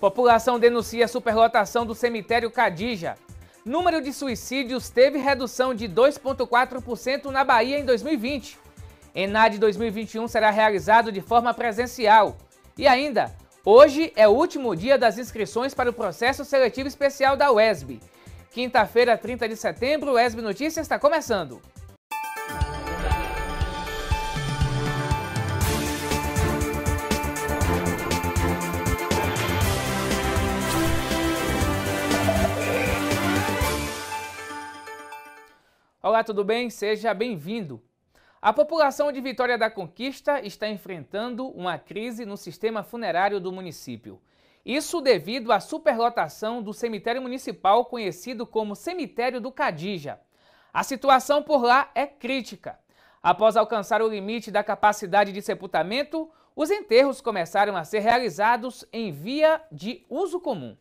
População denuncia superlotação do cemitério Cadija. Número de suicídios teve redução de 2,4% na Bahia em 2020. Enad 2021 será realizado de forma presencial. E ainda, hoje é o último dia das inscrições para o processo seletivo especial da UESB. Quinta-feira, 30 de setembro, o ESB Notícias está começando. Olá, tudo bem? Seja bem-vindo. A população de Vitória da Conquista está enfrentando uma crise no sistema funerário do município. Isso devido à superlotação do cemitério municipal conhecido como Cemitério do Cadija. A situação por lá é crítica. Após alcançar o limite da capacidade de sepultamento, os enterros começaram a ser realizados em via de uso comum.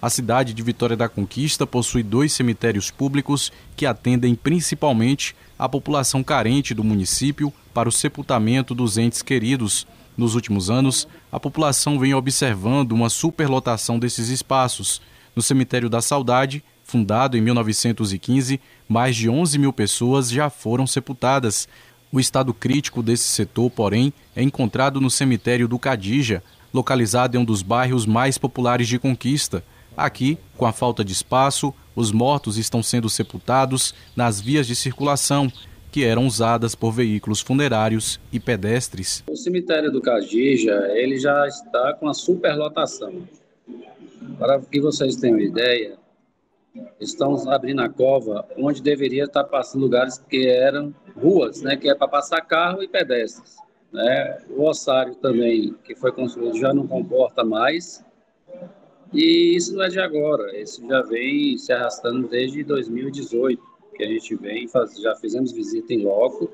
A cidade de Vitória da Conquista possui dois cemitérios públicos que atendem principalmente a população carente do município para o sepultamento dos entes queridos. Nos últimos anos, a população vem observando uma superlotação desses espaços. No Cemitério da Saudade, fundado em 1915, mais de 11 mil pessoas já foram sepultadas. O estado crítico desse setor, porém, é encontrado no cemitério do Cadija, localizado em um dos bairros mais populares de Conquista. Aqui, com a falta de espaço, os mortos estão sendo sepultados nas vias de circulação, que eram usadas por veículos funerários e pedestres. O cemitério do Cajija, ele já está com a superlotação. Para que vocês tenham ideia, estão abrindo a cova onde deveria estar passando lugares que eram ruas, né, que é para passar carro e pedestres. Né? O ossário também, que foi construído, já não comporta mais. E isso não é de agora, isso já vem se arrastando desde 2018, que a gente vem, faz, já fizemos visita em loco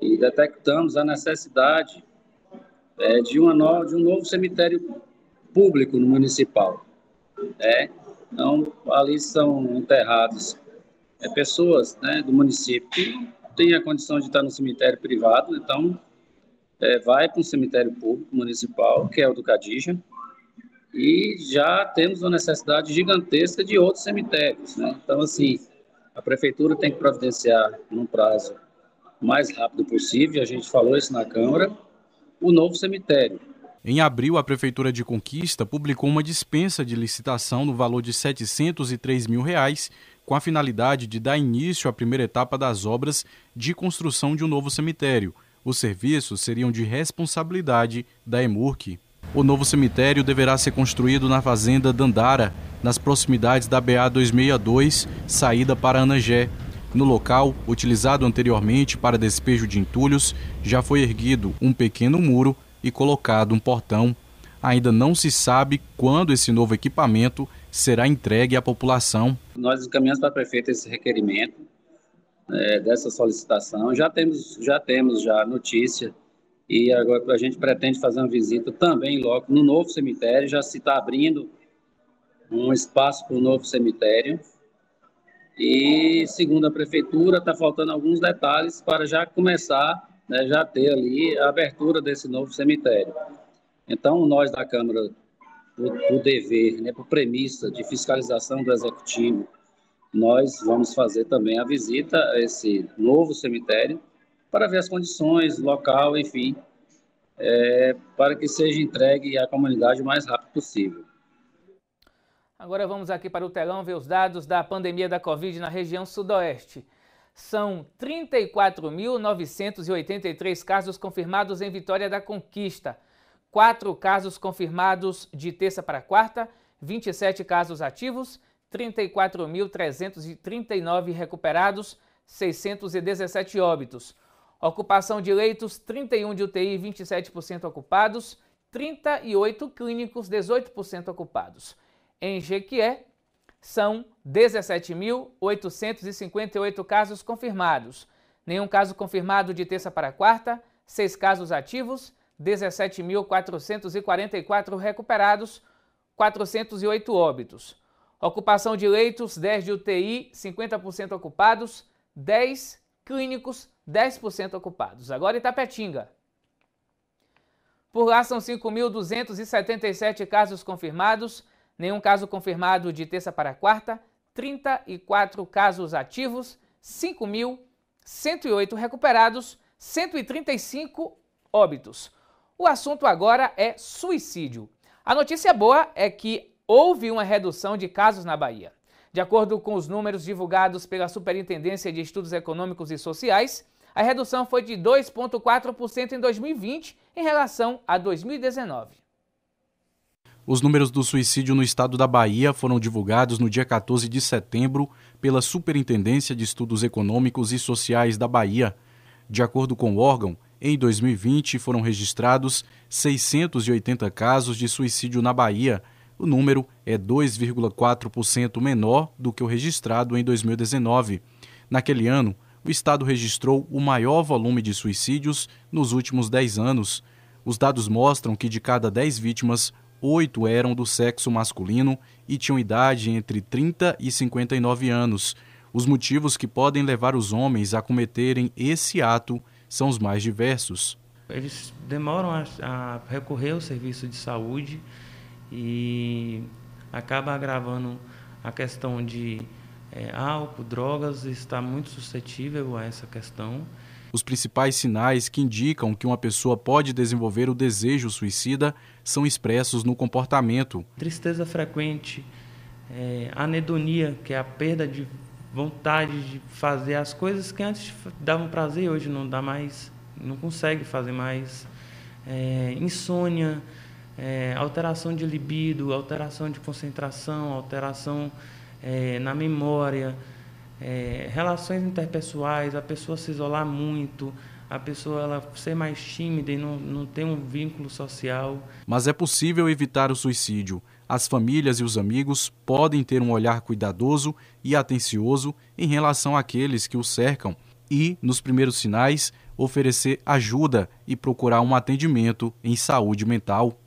e detectamos a necessidade é, de, uma no, de um novo cemitério público no municipal. Né? Então, ali são enterrados é, pessoas né, do município que têm a condição de estar no cemitério privado, então é, vai para um cemitério público municipal, que é o do Cadija, e já temos uma necessidade gigantesca de outros cemitérios. Né? Então, assim, a prefeitura tem que providenciar num prazo mais rápido possível, a gente falou isso na Câmara, o novo cemitério. Em abril, a Prefeitura de Conquista publicou uma dispensa de licitação no valor de R$ 703 mil, reais, com a finalidade de dar início à primeira etapa das obras de construção de um novo cemitério. Os serviços seriam de responsabilidade da EMURC. O novo cemitério deverá ser construído na Fazenda Dandara, nas proximidades da BA 262, saída para Anangé. No local, utilizado anteriormente para despejo de entulhos, já foi erguido um pequeno muro e colocado um portão. Ainda não se sabe quando esse novo equipamento será entregue à população. Nós encaminhamos para a prefeita esse requerimento é, dessa solicitação. Já temos, já temos já notícia e agora a gente pretende fazer uma visita também logo no novo cemitério, já se está abrindo um espaço para o novo cemitério. E segundo a prefeitura, está faltando alguns detalhes para já começar, né, já ter ali a abertura desse novo cemitério. Então, nós da Câmara, o, dever, né, por premissa de fiscalização do Executivo, nós vamos fazer também a visita a esse novo cemitério para ver as condições, local, enfim, é, para que seja entregue à comunidade o mais rápido possível. Agora vamos aqui para o telão ver os dados da pandemia da Covid na região Sudoeste. São 34.983 casos confirmados em Vitória da Conquista, 4 casos confirmados de terça para quarta, 27 casos ativos, 34.339 recuperados, 617 óbitos. Ocupação de leitos: 31 de UTI, 27% ocupados, 38 clínicos, 18% ocupados. Em Jequié, são 17.858 casos confirmados. Nenhum caso confirmado de terça para quarta, 6 casos ativos, 17.444 recuperados, 408 óbitos. Ocupação de leitos: 10 de UTI, 50% ocupados, 10 clínicos, 10% ocupados. Agora Itapetinga. Por lá são 5.277 casos confirmados, nenhum caso confirmado de terça para quarta, 34 casos ativos, 5.108 recuperados, 135 óbitos. O assunto agora é suicídio. A notícia boa é que houve uma redução de casos na Bahia. De acordo com os números divulgados pela Superintendência de Estudos Econômicos e Sociais, a redução foi de 2,4% em 2020 em relação a 2019. Os números do suicídio no estado da Bahia foram divulgados no dia 14 de setembro pela Superintendência de Estudos Econômicos e Sociais da Bahia. De acordo com o órgão, em 2020 foram registrados 680 casos de suicídio na Bahia. O número é 2,4% menor do que o registrado em 2019. Naquele ano, o estado registrou o maior volume de suicídios nos últimos 10 anos. Os dados mostram que de cada 10 vítimas, 8 eram do sexo masculino e tinham idade entre 30 e 59 anos. Os motivos que podem levar os homens a cometerem esse ato são os mais diversos. Eles demoram a, a recorrer ao serviço de saúde e acaba agravando a questão de é, álcool, drogas, está muito suscetível a essa questão. Os principais sinais que indicam que uma pessoa pode desenvolver o desejo suicida são expressos no comportamento. Tristeza frequente, é, anedonia, que é a perda de vontade de fazer as coisas que antes davam prazer, hoje não dá mais, não consegue fazer mais. É, insônia, é, alteração de libido, alteração de concentração, alteração é, na memória, é, relações interpessoais, a pessoa se isolar muito, a pessoa ela ser mais tímida e não, não ter um vínculo social. Mas é possível evitar o suicídio. As famílias e os amigos podem ter um olhar cuidadoso e atencioso em relação àqueles que o cercam e, nos primeiros sinais, oferecer ajuda e procurar um atendimento em saúde mental.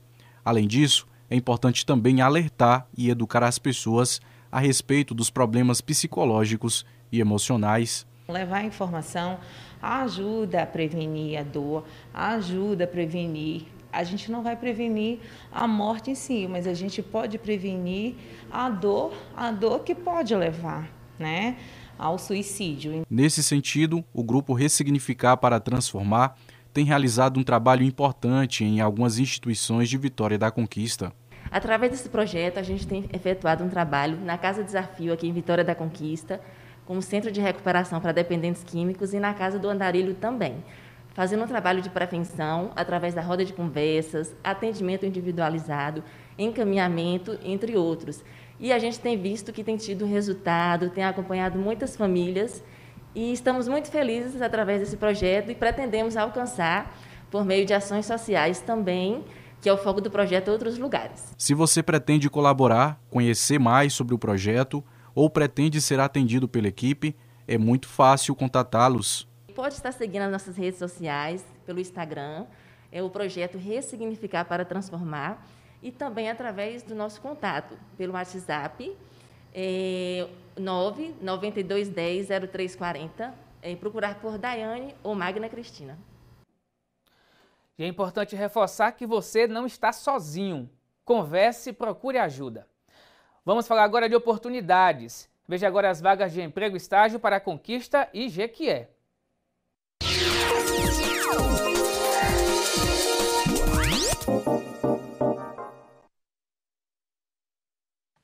Além disso, é importante também alertar e educar as pessoas a respeito dos problemas psicológicos e emocionais. Levar a informação ajuda a prevenir a dor, ajuda a prevenir. A gente não vai prevenir a morte em si, mas a gente pode prevenir a dor, a dor que pode levar, né, ao suicídio. Nesse sentido, o grupo Ressignificar para Transformar tem realizado um trabalho importante em algumas instituições de Vitória da Conquista. Através desse projeto, a gente tem efetuado um trabalho na Casa Desafio, aqui em Vitória da Conquista, como centro de recuperação para dependentes químicos e na Casa do Andarilho também, fazendo um trabalho de prevenção através da roda de conversas, atendimento individualizado, encaminhamento, entre outros. E a gente tem visto que tem tido resultado, tem acompanhado muitas famílias e estamos muito felizes através desse projeto e pretendemos alcançar, por meio de ações sociais também, que é o foco do projeto é Outros Lugares. Se você pretende colaborar, conhecer mais sobre o projeto ou pretende ser atendido pela equipe, é muito fácil contatá-los. Pode estar seguindo as nossas redes sociais, pelo Instagram, é o projeto Ressignificar para Transformar, e também através do nosso contato, pelo WhatsApp, é, 9 9210 0340, é, procurar por Daiane ou Magna Cristina. E é importante reforçar que você não está sozinho. Converse e procure ajuda. Vamos falar agora de oportunidades. Veja agora as vagas de emprego estágio para a Conquista e Jequié.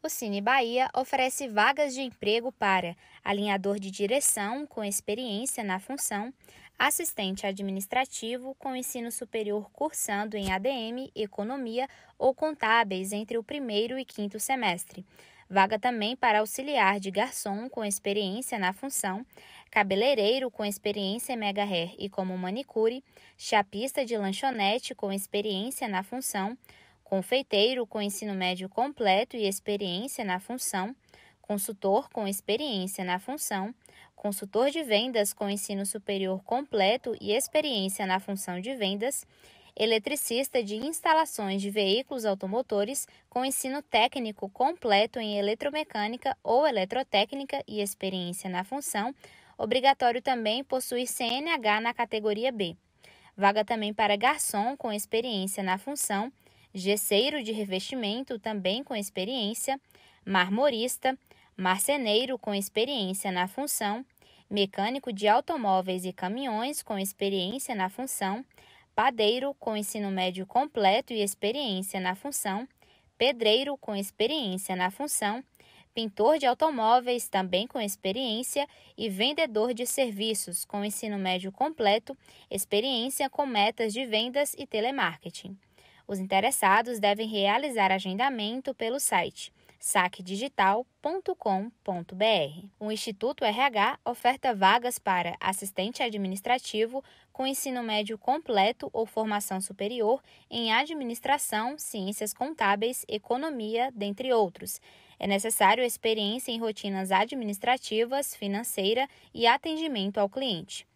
O Cine Bahia oferece vagas de emprego para alinhador de direção com experiência na função, assistente administrativo com ensino superior cursando em ADM, economia ou contábeis entre o primeiro e quinto semestre. Vaga também para auxiliar de garçom com experiência na função, cabeleireiro com experiência em mega hair e como manicure, chapista de lanchonete com experiência na função, confeiteiro com ensino médio completo e experiência na função consultor com experiência na função, consultor de vendas com ensino superior completo e experiência na função de vendas, eletricista de instalações de veículos automotores com ensino técnico completo em eletromecânica ou eletrotécnica e experiência na função, obrigatório também possuir CNH na categoria B. Vaga também para garçom com experiência na função, gesseiro de revestimento também com experiência, marmorista, marceneiro com experiência na função, mecânico de automóveis e caminhões com experiência na função, padeiro com ensino médio completo e experiência na função, pedreiro com experiência na função, pintor de automóveis também com experiência e vendedor de serviços com ensino médio completo, experiência com metas de vendas e telemarketing. Os interessados devem realizar agendamento pelo site saquedigital.com.br. O Instituto RH oferta vagas para assistente administrativo com ensino médio completo ou formação superior em administração, ciências contábeis, economia, dentre outros. É necessário experiência em rotinas administrativas, financeira e atendimento ao cliente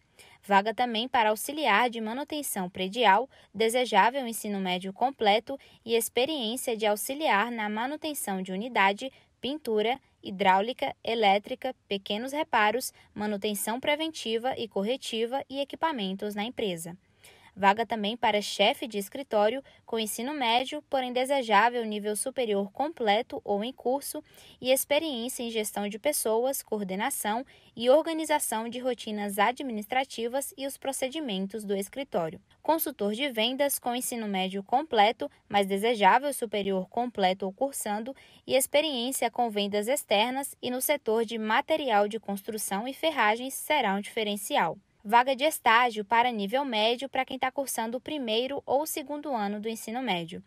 vaga também para auxiliar de manutenção predial, desejável ensino médio completo e experiência de auxiliar na manutenção de unidade, pintura, hidráulica, elétrica, pequenos reparos, manutenção preventiva e corretiva e equipamentos na empresa. Vaga também para chefe de escritório com ensino médio, porém desejável nível superior completo ou em curso, e experiência em gestão de pessoas, coordenação e organização de rotinas administrativas e os procedimentos do escritório. Consultor de vendas com ensino médio completo, mas desejável superior completo ou cursando, e experiência com vendas externas e no setor de material de construção e ferragens será um diferencial vaga de estágio para nível médio para quem está cursando o primeiro ou segundo ano do ensino médio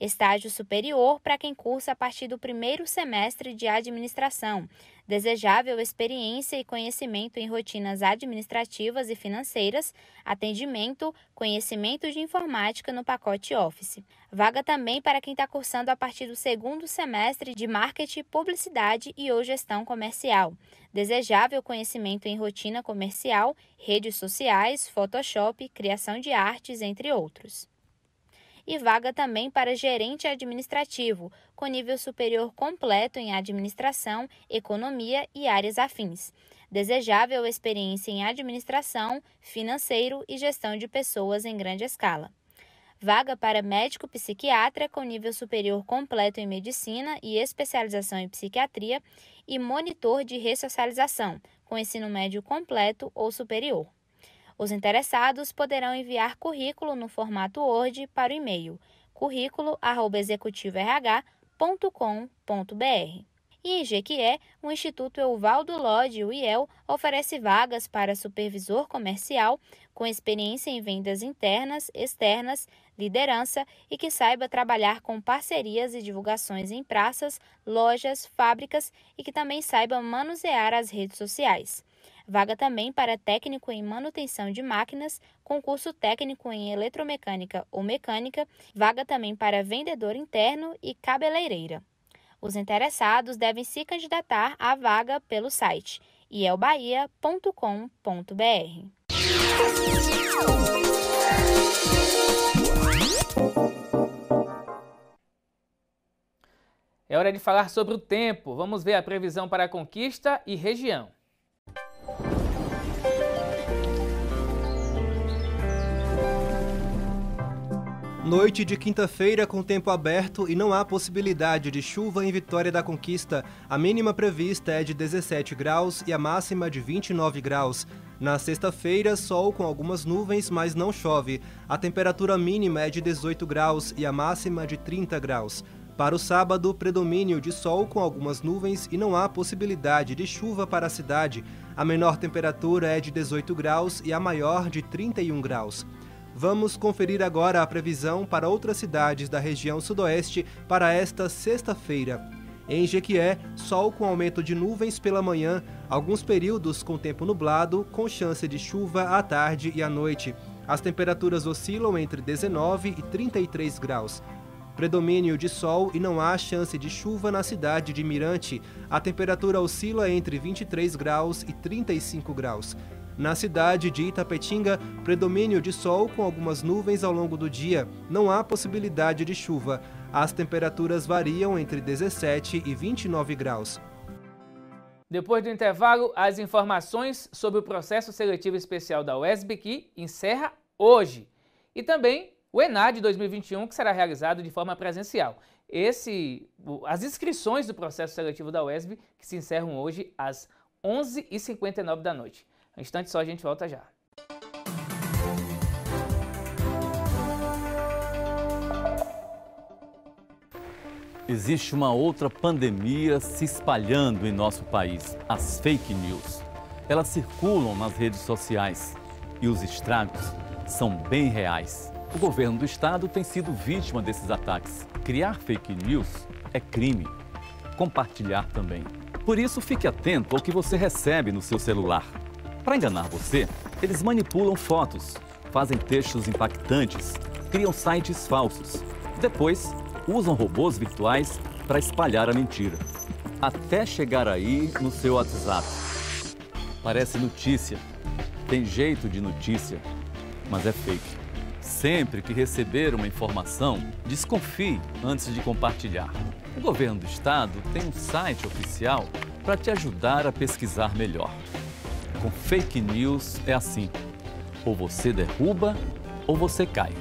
estágio superior para quem cursa a partir do primeiro semestre de administração, desejável experiência e conhecimento em rotinas administrativas e financeiras, atendimento, conhecimento de informática no pacote Office. Vaga também para quem está cursando a partir do segundo semestre de marketing, publicidade e ou gestão comercial. Desejável conhecimento em rotina comercial, redes sociais, Photoshop, criação de artes, entre outros e vaga também para gerente administrativo, com nível superior completo em administração, economia e áreas afins. Desejável experiência em administração, financeiro e gestão de pessoas em grande escala vaga para médico psiquiatra com nível superior completo em medicina e especialização em psiquiatria e monitor de ressocialização com ensino médio completo ou superior. Os interessados poderão enviar currículo no formato Word para o e-mail currículo@executivorh.com.br. E IGQE, o Instituto Euvaldo Lodge, o IEL, oferece vagas para supervisor comercial com experiência em vendas internas, externas, liderança e que saiba trabalhar com parcerias e divulgações em praças, lojas, fábricas e que também saiba manusear as redes sociais. Vaga também para técnico em manutenção de máquinas, concurso técnico em eletromecânica ou mecânica, vaga também para vendedor interno e cabeleireira. Os interessados devem se candidatar à vaga pelo site ielbahia.com.br. É hora de falar sobre o tempo. Vamos ver a previsão para a conquista e região. Noite de quinta-feira com tempo aberto e não há possibilidade de chuva em Vitória da Conquista. A mínima prevista é de 17 graus e a máxima de 29 graus. Na sexta-feira, sol com algumas nuvens, mas não chove. A temperatura mínima é de 18 graus e a máxima de 30 graus. Para o sábado, predomínio de sol com algumas nuvens e não há possibilidade de chuva para a cidade. A menor temperatura é de 18 graus e a maior de 31 graus. Vamos conferir agora a previsão para outras cidades da região sudoeste para esta sexta-feira. Em Jequié, sol com aumento de nuvens pela manhã, alguns períodos com tempo nublado, com chance de chuva à tarde e à noite. As temperaturas oscilam entre 19 e 33 graus. Predomínio de sol e não há chance de chuva na cidade de Mirante. A temperatura oscila entre 23 graus e 35 graus. Na cidade de Itapetinga, predomínio de sol com algumas nuvens ao longo do dia. Não há possibilidade de chuva. As temperaturas variam entre 17 e 29 graus. Depois do intervalo, as informações sobre o processo seletivo especial da UESB que encerra hoje. E também o ENAD 2021, que será realizado de forma presencial. Esse, as inscrições do processo seletivo da UESB, que se encerram hoje às 11h59 da noite. Um instante só, a gente volta já. Existe uma outra pandemia se espalhando em nosso país, as fake news. Elas circulam nas redes sociais e os estragos são bem reais. O governo do estado tem sido vítima desses ataques. Criar fake news é crime. Compartilhar também. Por isso, fique atento ao que você recebe no seu celular. Para enganar você, eles manipulam fotos, fazem textos impactantes, criam sites falsos. Depois, usam robôs virtuais para espalhar a mentira. Até chegar aí no seu WhatsApp. Parece notícia. Tem jeito de notícia, mas é fake. Sempre que receber uma informação, desconfie antes de compartilhar. O governo do estado tem um site oficial para te ajudar a pesquisar melhor com fake news é assim: ou você derruba ou você cai.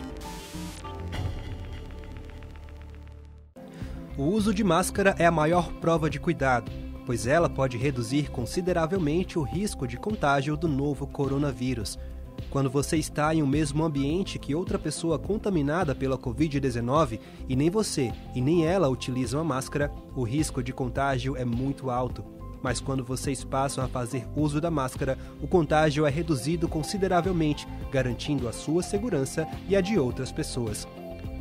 O uso de máscara é a maior prova de cuidado, pois ela pode reduzir consideravelmente o risco de contágio do novo coronavírus. Quando você está em um mesmo ambiente que outra pessoa contaminada pela Covid-19 e nem você e nem ela utilizam a máscara, o risco de contágio é muito alto mas quando vocês passam a fazer uso da máscara, o contágio é reduzido consideravelmente, garantindo a sua segurança e a de outras pessoas.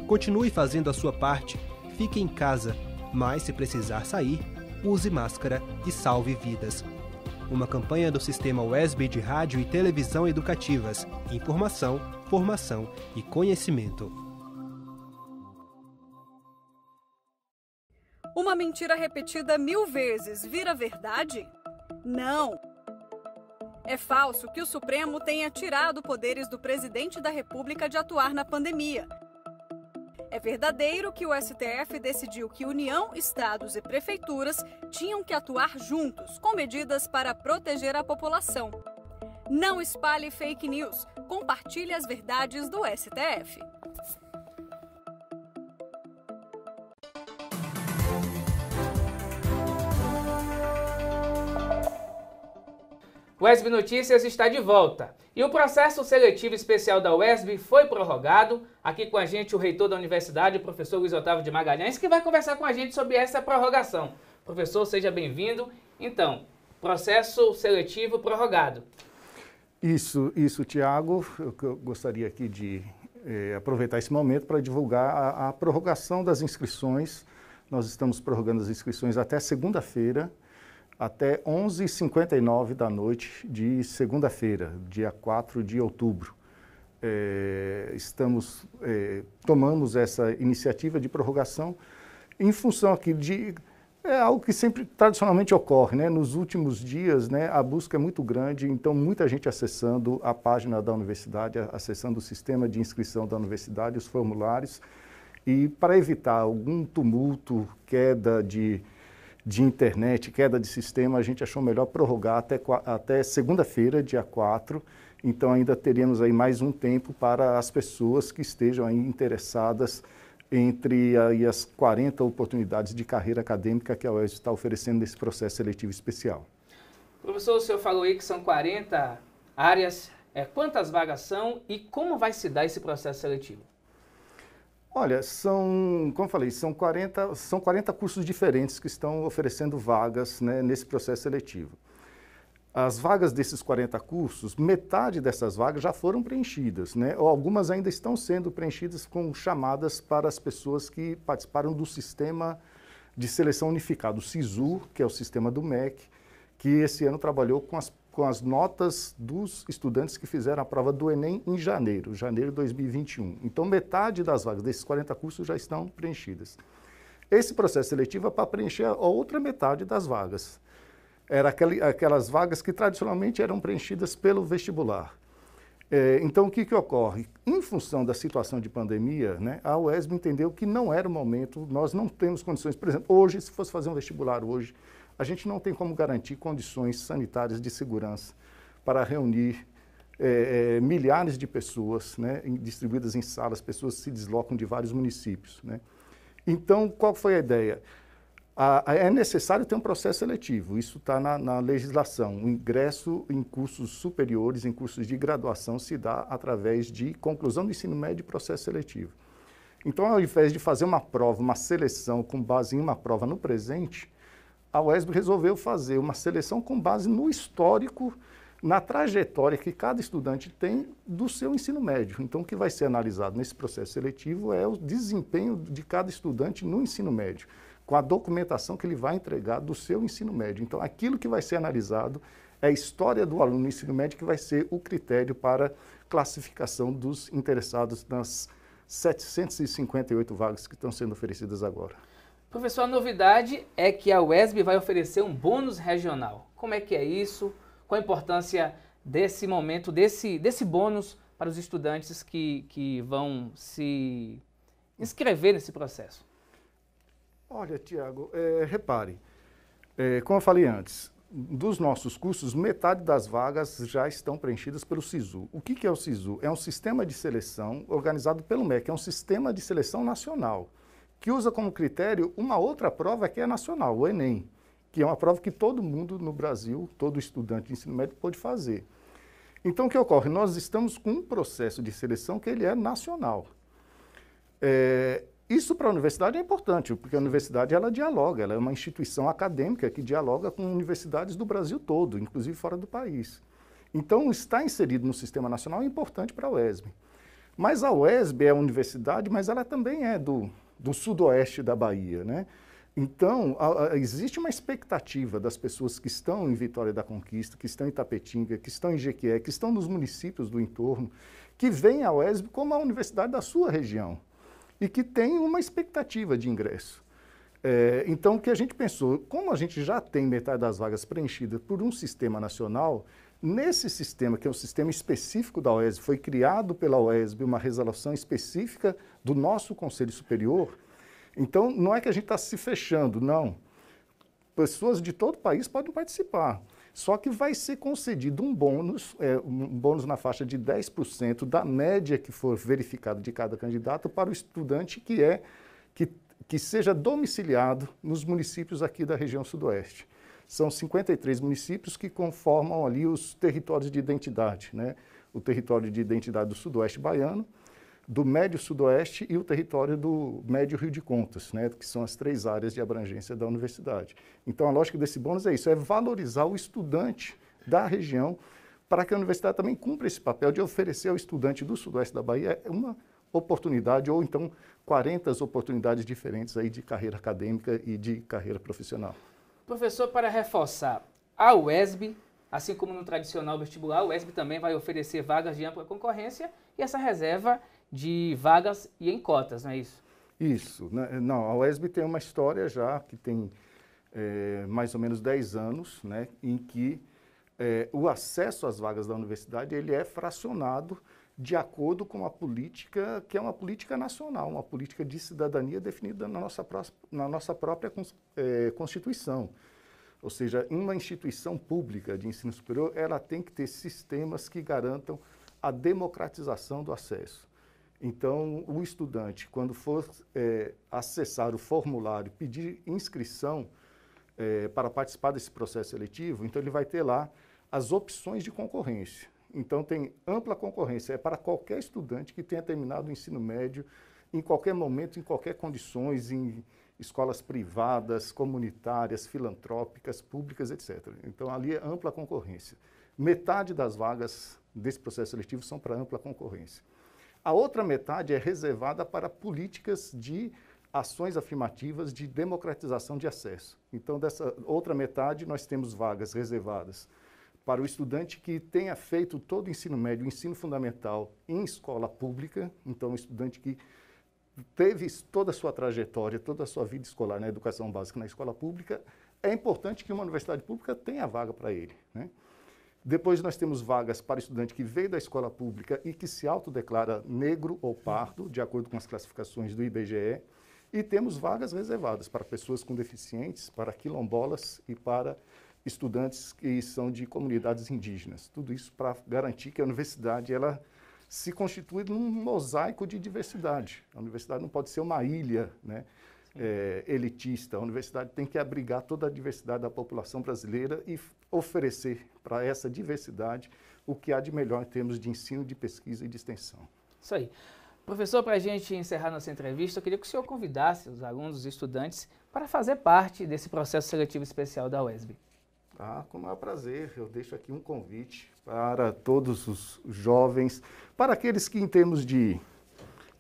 Continue fazendo a sua parte, fique em casa, mas se precisar sair, use máscara e salve vidas. Uma campanha do sistema USB de rádio e televisão educativas. Informação, formação e conhecimento. Uma mentira repetida mil vezes vira verdade? Não! É falso que o Supremo tenha tirado poderes do presidente da República de atuar na pandemia. É verdadeiro que o STF decidiu que União, estados e prefeituras tinham que atuar juntos com medidas para proteger a população. Não espalhe fake news, compartilhe as verdades do STF. Wesb Notícias está de volta. E o processo seletivo especial da Wesb foi prorrogado. Aqui com a gente o reitor da universidade, o professor Luiz Otávio de Magalhães, que vai conversar com a gente sobre essa prorrogação. Professor, seja bem-vindo. Então, processo seletivo prorrogado. Isso, isso, Tiago. Eu, gostaria aqui de eh, aproveitar esse momento para divulgar a, a prorrogação das inscrições. Nós estamos prorrogando as inscrições até segunda-feira até 11h59 da noite de segunda-feira, dia 4 de outubro. É, estamos, é, tomamos essa iniciativa de prorrogação em função aqui de é algo que sempre tradicionalmente ocorre, né? Nos últimos dias, né, a busca é muito grande, então muita gente acessando a página da universidade, acessando o sistema de inscrição da universidade, os formulários, e para evitar algum tumulto, queda de de internet, queda de sistema, a gente achou melhor prorrogar até, até segunda-feira, dia 4. Então, ainda teríamos aí mais um tempo para as pessoas que estejam aí interessadas entre aí as 40 oportunidades de carreira acadêmica que a UES está oferecendo nesse processo seletivo especial. Professor, o senhor falou aí que são 40 áreas. É, quantas vagas são e como vai se dar esse processo seletivo? Olha, são, como falei, são 40, são 40 cursos diferentes que estão oferecendo vagas né, nesse processo seletivo. As vagas desses 40 cursos, metade dessas vagas já foram preenchidas, né? Ou algumas ainda estão sendo preenchidas com chamadas para as pessoas que participaram do sistema de seleção unificado, o SISU, que é o sistema do MEC, que esse ano trabalhou com as com as notas dos estudantes que fizeram a prova do Enem em janeiro, janeiro de 2021. Então, metade das vagas desses 40 cursos já estão preenchidas. Esse processo seletivo é para preencher a outra metade das vagas. Era aquelas vagas que tradicionalmente eram preenchidas pelo vestibular. É, então, o que, que ocorre? Em função da situação de pandemia, né, a UESB entendeu que não era o momento, nós não temos condições. Por exemplo, hoje, se fosse fazer um vestibular hoje, a gente não tem como garantir condições sanitárias de segurança para reunir é, milhares de pessoas né, distribuídas em salas, pessoas se deslocam de vários municípios. Né? Então, qual foi a ideia? A, a, é necessário ter um processo seletivo, isso está na, na, legislação. O ingresso em cursos superiores, em cursos de graduação, se dá através de conclusão do ensino médio e processo seletivo. Então, ao invés de fazer uma prova, uma seleção com base em uma prova no presente, a UESB resolveu fazer uma seleção com base no histórico, na trajetória que cada estudante tem do seu ensino médio. Então, o que vai ser analisado nesse processo seletivo é o desempenho de cada estudante no ensino médio, com a documentação que ele vai entregar do seu ensino médio. Então, aquilo que vai ser analisado é a história do aluno no ensino médio que vai ser o critério para classificação dos interessados nas 758 vagas que estão sendo oferecidas agora. Professor, a novidade é que a UESB vai oferecer um bônus regional. Como é que é isso? Qual a importância desse momento, desse, desse bônus para os estudantes que, que vão se inscrever nesse processo? Olha, Tiago, é, repare, é, como eu falei antes, dos nossos cursos, metade das vagas já estão preenchidas pelo SISU. O que, que é o SISU? É um sistema de seleção organizado pelo MEC, é um sistema de seleção nacional que usa como critério uma outra prova que é nacional, o Enem, que é uma prova que todo mundo no Brasil, todo estudante de ensino médio pode fazer. Então, o que ocorre? Nós estamos com um processo de seleção que ele é nacional. É, isso para a universidade é importante, porque a universidade ela dialoga, ela é uma instituição acadêmica que dialoga com universidades do Brasil todo, inclusive fora do país. Então, estar inserido no sistema nacional é importante para a UESB. Mas a UESB é a universidade, mas ela também é do do sudoeste da Bahia, né? Então, a, a, existe uma expectativa das pessoas que estão em Vitória da Conquista, que estão em Tapetinga, que estão em Jequié, que estão nos municípios do entorno, que vêm à UESB como a universidade da sua região e que tem uma expectativa de ingresso. É, então, o que a gente pensou, como a gente já tem metade das vagas preenchidas por um sistema nacional, Nesse sistema, que é um sistema específico da OESB, foi criado pela OESB uma resolução específica do nosso Conselho Superior, então não é que a gente está se fechando, não. Pessoas de todo o país podem participar. Só que vai ser concedido um bônus, é, um bônus na faixa de 10% da média que for verificada de cada candidato para o estudante que é que, que seja domiciliado nos municípios aqui da região sudoeste são 53 municípios que conformam ali os territórios de identidade, né? O território de identidade do Sudoeste Baiano, do Médio Sudoeste e o território do Médio Rio de Contas, né, que são as três áreas de abrangência da universidade. Então, a lógica desse bônus é isso, é valorizar o estudante da região para que a universidade também cumpra esse papel de oferecer ao estudante do Sudoeste da Bahia uma oportunidade ou então 40 oportunidades diferentes aí de carreira acadêmica e de carreira profissional. Professor, para reforçar, a UESB, assim como no tradicional vestibular, a UESB também vai oferecer vagas de ampla concorrência e essa reserva de vagas e em cotas, não é isso? Isso. Né? Não, a UESB tem uma história já que tem é, mais ou menos 10 anos, né, em que é, o acesso às vagas da universidade ele é fracionado de acordo com a política que é uma política nacional, uma política de cidadania definida na nossa, na nossa própria é, Constituição. Ou seja, uma instituição pública de ensino superior, ela tem que ter sistemas que garantam a democratização do acesso. Então, o estudante, quando for é, acessar o formulário, pedir inscrição é, para participar desse processo seletivo, então ele vai ter lá as opções de concorrência. Então tem ampla concorrência, é para qualquer estudante que tenha terminado o ensino médio em qualquer momento, em qualquer condições, em escolas privadas, comunitárias, filantrópicas, públicas, etc. Então ali é ampla concorrência. Metade das vagas desse processo seletivo são para ampla concorrência. A outra metade é reservada para políticas de ações afirmativas de democratização de acesso. Então, dessa outra metade, nós temos vagas reservadas para o estudante que tenha feito todo o ensino médio, o ensino fundamental em escola pública, então o estudante que teve toda a sua trajetória, toda a sua vida escolar na educação básica na escola pública, é importante que uma universidade pública tenha vaga para ele. Né? Depois nós temos vagas para estudante que veio da escola pública e que se autodeclara negro ou pardo, de acordo com as classificações do IBGE. E temos vagas reservadas para pessoas com deficientes, para quilombolas e para estudantes que são de comunidades indígenas. Tudo isso para garantir que a universidade ela se constitui num mosaico de diversidade. A universidade não pode ser uma ilha né, é, elitista. A universidade tem que abrigar toda a diversidade da população brasileira e oferecer para essa diversidade o que há de melhor em termos de ensino, de pesquisa e de extensão. Isso aí. Professor, para a gente encerrar nossa entrevista, eu queria que o senhor convidasse os alunos, os estudantes, para fazer parte desse processo seletivo especial da UESB. Tá? Com o maior prazer, eu deixo aqui um convite para todos os jovens, para aqueles que, em termos de,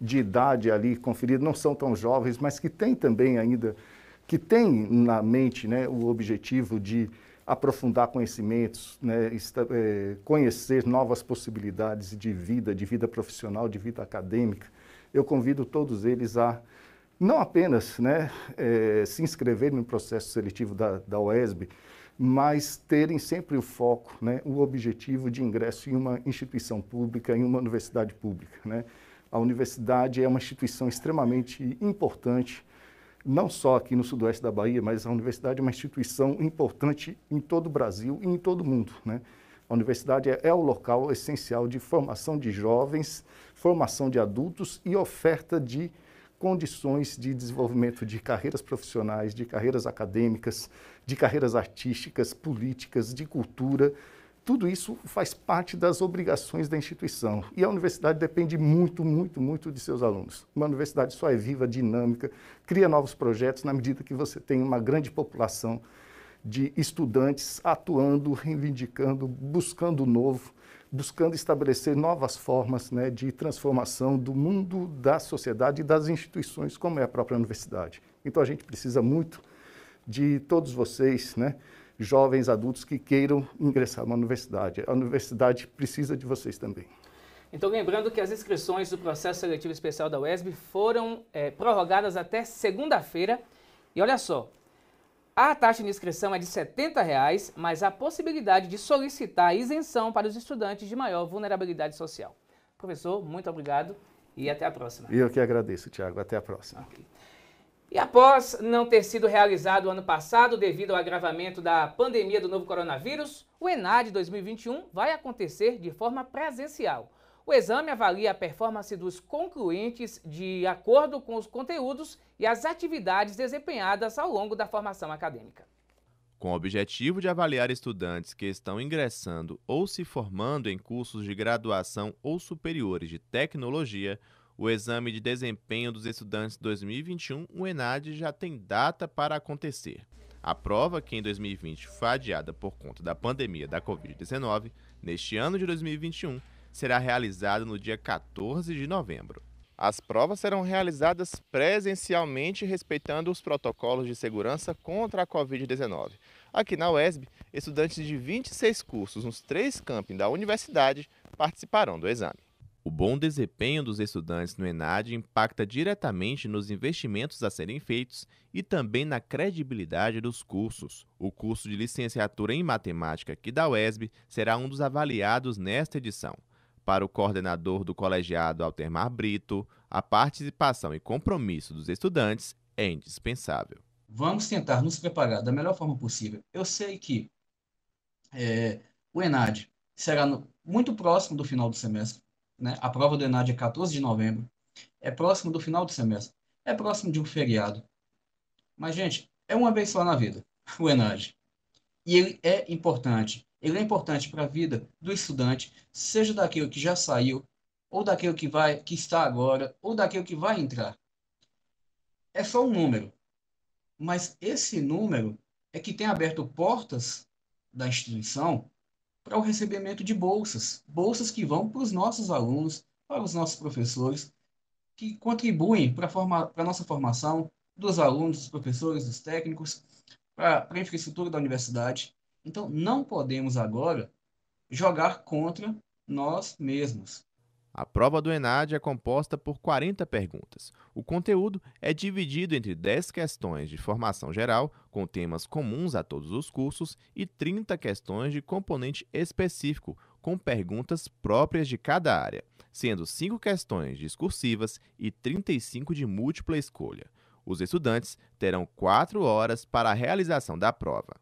de idade ali conferida, não são tão jovens, mas que têm também ainda, que têm na mente né, o objetivo de aprofundar conhecimentos, né, esta, é, conhecer novas possibilidades de vida, de vida profissional, de vida acadêmica. Eu convido todos eles a não apenas né, é, se inscreverem no processo seletivo da, da OESB, mas terem sempre o foco, né, o objetivo de ingresso em uma instituição pública, em uma universidade pública. Né? A universidade é uma instituição extremamente importante, não só aqui no sudoeste da Bahia, mas a universidade é uma instituição importante em todo o Brasil e em todo o mundo. Né? A universidade é, é o local essencial de formação de jovens, formação de adultos e oferta de condições de desenvolvimento de carreiras profissionais, de carreiras acadêmicas, de carreiras artísticas, políticas, de cultura. Tudo isso faz parte das obrigações da instituição. E a universidade depende muito, muito, muito de seus alunos. Uma universidade só é viva, dinâmica, cria novos projetos na medida que você tem uma grande população de estudantes atuando, reivindicando, buscando o novo buscando estabelecer novas formas né, de transformação do mundo, da sociedade e das instituições, como é a própria universidade. Então a gente precisa muito de todos vocês, né, jovens adultos que queiram ingressar numa universidade. A universidade precisa de vocês também. Então, lembrando que as inscrições do processo seletivo especial da UESB foram é, prorrogadas até segunda-feira. E olha só, a taxa de inscrição é de R$ 70,00, mas há possibilidade de solicitar isenção para os estudantes de maior vulnerabilidade social. Professor, muito obrigado e até a próxima. Eu que agradeço, Tiago. Até a próxima. Okay. E após não ter sido realizado o ano passado devido ao agravamento da pandemia do novo coronavírus, o ENAD 2021 vai acontecer de forma presencial. O exame avalia a performance dos concluintes de acordo com os conteúdos e as atividades desempenhadas ao longo da formação acadêmica. Com o objetivo de avaliar estudantes que estão ingressando ou se formando em cursos de graduação ou superiores de tecnologia, o exame de desempenho dos estudantes 2021, o ENAD, já tem data para acontecer. A prova, que em 2020 foi adiada por conta da pandemia da Covid-19, neste ano de 2021 será realizado no dia 14 de novembro. As provas serão realizadas presencialmente, respeitando os protocolos de segurança contra a Covid-19. Aqui na UESB, estudantes de 26 cursos nos três campi da universidade participarão do exame. O bom desempenho dos estudantes no ENAD impacta diretamente nos investimentos a serem feitos e também na credibilidade dos cursos. O curso de licenciatura em matemática aqui da UESB será um dos avaliados nesta edição para o coordenador do colegiado Altermar Brito, a participação e compromisso dos estudantes é indispensável. Vamos tentar nos preparar da melhor forma possível. Eu sei que é, o ENAD será no, muito próximo do final do semestre. Né? A prova do ENAD é 14 de novembro. É próximo do final do semestre. É próximo de um feriado. Mas, gente, é uma vez só na vida, o ENAD. E ele é importante ele é importante para a vida do estudante, seja daquele que já saiu, ou daquele que vai, que está agora, ou daquele que vai entrar. É só um número, mas esse número é que tem aberto portas da instituição para o recebimento de bolsas, bolsas que vão para os nossos alunos, para os nossos professores, que contribuem para a nossa formação dos alunos, dos professores, dos técnicos, para a infraestrutura da universidade. Então, não podemos agora jogar contra nós mesmos. A prova do ENAD é composta por 40 perguntas. O conteúdo é dividido entre 10 questões de formação geral, com temas comuns a todos os cursos, e 30 questões de componente específico, com perguntas próprias de cada área, sendo 5 questões discursivas e 35 de múltipla escolha. Os estudantes terão 4 horas para a realização da prova.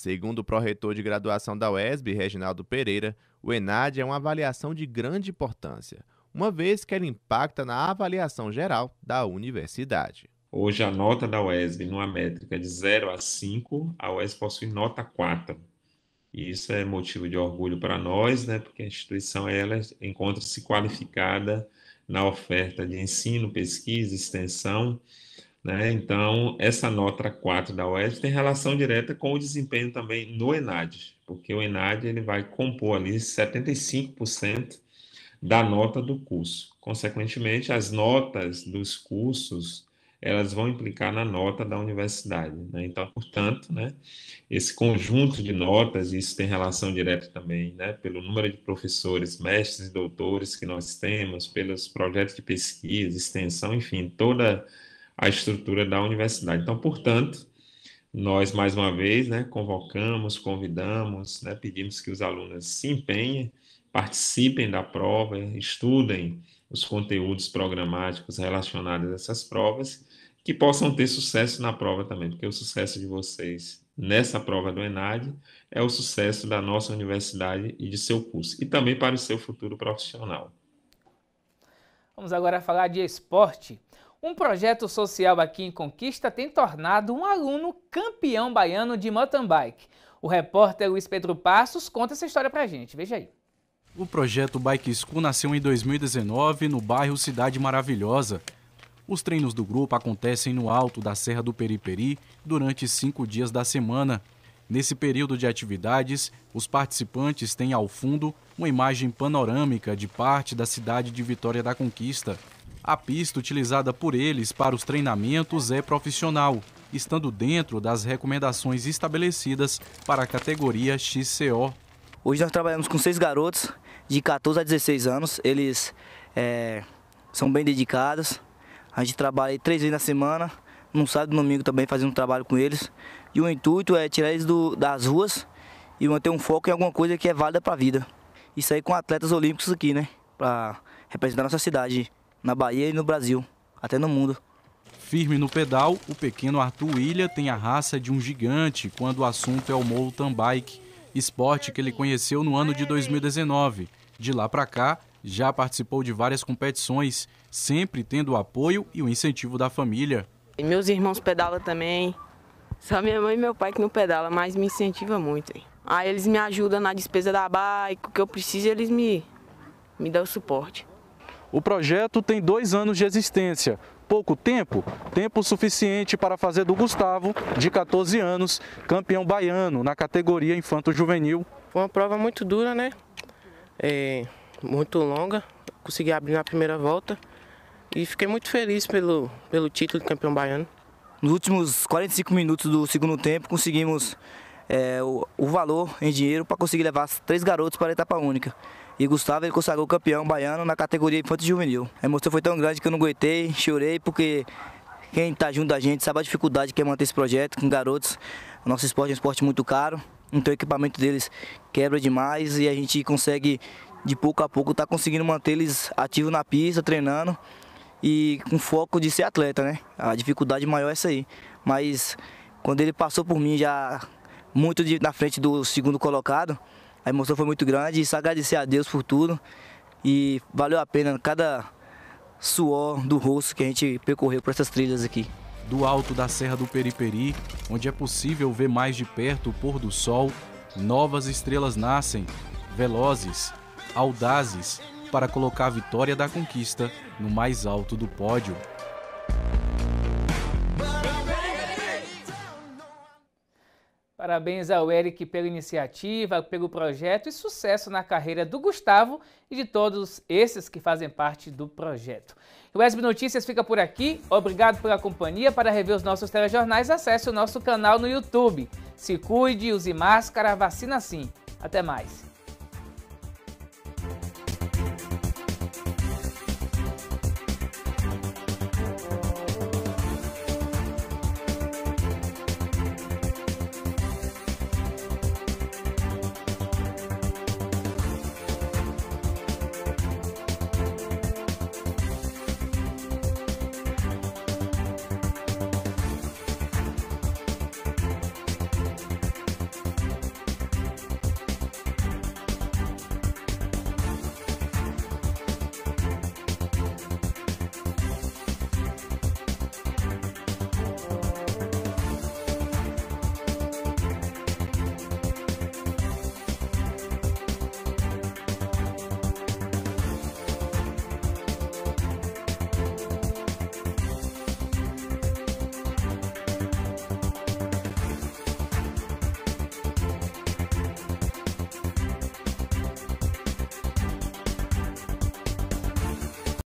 Segundo o pró-reitor de graduação da UESB, Reginaldo Pereira, o ENAD é uma avaliação de grande importância, uma vez que ela impacta na avaliação geral da universidade. Hoje, a nota da UESB, numa métrica de 0 a 5, a UESB possui nota 4. E isso é motivo de orgulho para nós, né, porque a instituição ela encontra-se qualificada na oferta de ensino, pesquisa, extensão né? Então, essa nota 4 da UERJ tem relação direta com o desempenho também no ENAD, porque o ENAD ele vai compor ali 75% da nota do curso. Consequentemente, as notas dos cursos elas vão implicar na nota da universidade. Né? Então, portanto, né, esse conjunto de notas, isso tem relação direta também né, pelo número de professores, mestres e doutores que nós temos, pelos projetos de pesquisa, extensão, enfim, toda a estrutura da universidade. Então, portanto, nós mais uma vez, né, convocamos, convidamos, né, pedimos que os alunos se empenhem, participem da prova, estudem os conteúdos programáticos relacionados a essas provas, que possam ter sucesso na prova também, porque o sucesso de vocês nessa prova do ENAD é o sucesso da nossa universidade e de seu curso, e também para o seu futuro profissional. Vamos agora falar de esporte. Um projeto social aqui em Conquista tem tornado um aluno campeão baiano de mountain bike. O repórter Luiz Pedro Passos conta essa história pra gente. Veja aí. O projeto Bike School nasceu em 2019 no bairro Cidade Maravilhosa. Os treinos do grupo acontecem no alto da Serra do Periperi durante cinco dias da semana. Nesse período de atividades, os participantes têm ao fundo uma imagem panorâmica de parte da cidade de Vitória da Conquista. A pista utilizada por eles para os treinamentos é profissional, estando dentro das recomendações estabelecidas para a categoria XCO. Hoje nós trabalhamos com seis garotos de 14 a 16 anos. Eles é, são bem dedicados. A gente trabalha três vezes na semana, no sábado e domingo também fazendo trabalho com eles. E o intuito é tirar eles do, das ruas e manter um foco em alguma coisa que é válida para a vida. Isso aí com atletas olímpicos aqui, né? Para representar a nossa cidade na Bahia e no Brasil, até no mundo. Firme no pedal, o pequeno Arthur Ilha tem a raça de um gigante quando o assunto é o mountain bike, esporte que ele conheceu no ano de 2019. De lá para cá, já participou de várias competições, sempre tendo o apoio e o incentivo da família. E meus irmãos pedalam também, só minha mãe e meu pai que não pedalam, mas me incentiva muito. Hein? Aí eles me ajudam na despesa da bike, o que eu preciso eles me, me dão suporte. O projeto tem dois anos de existência, pouco tempo, tempo suficiente para fazer do Gustavo, de 14 anos, campeão baiano na categoria infanto-juvenil. Foi uma prova muito dura, né? É, muito longa. Consegui abrir na primeira volta e fiquei muito feliz pelo, pelo título de campeão baiano. Nos últimos 45 minutos do segundo tempo, conseguimos é, o, o valor em dinheiro para conseguir levar três garotos para a etapa única. E Gustavo ele consagrou campeão baiano na categoria infantil juvenil. A emoção foi tão grande que eu não aguentei, chorei, porque quem está junto da gente sabe a dificuldade que é manter esse projeto com garotos. O nosso esporte é um esporte muito caro, então o equipamento deles quebra demais e a gente consegue, de pouco a pouco, estar tá conseguindo manter eles ativos na pista, treinando e com foco de ser atleta, né? A dificuldade maior é essa aí. Mas quando ele passou por mim já muito de, na frente do segundo colocado, a emoção foi muito grande só agradecer a Deus por tudo. E valeu a pena cada suor do rosto que a gente percorreu por essas trilhas aqui. Do alto da Serra do Periperi, onde é possível ver mais de perto o pôr do sol, novas estrelas nascem, velozes, audazes, para colocar a vitória da conquista no mais alto do pódio. Parabéns ao Eric pela iniciativa, pelo projeto e sucesso na carreira do Gustavo e de todos esses que fazem parte do projeto. O Esb Notícias fica por aqui. Obrigado pela companhia. Para rever os nossos telejornais, acesse o nosso canal no YouTube. Se cuide, use máscara, vacina sim. Até mais.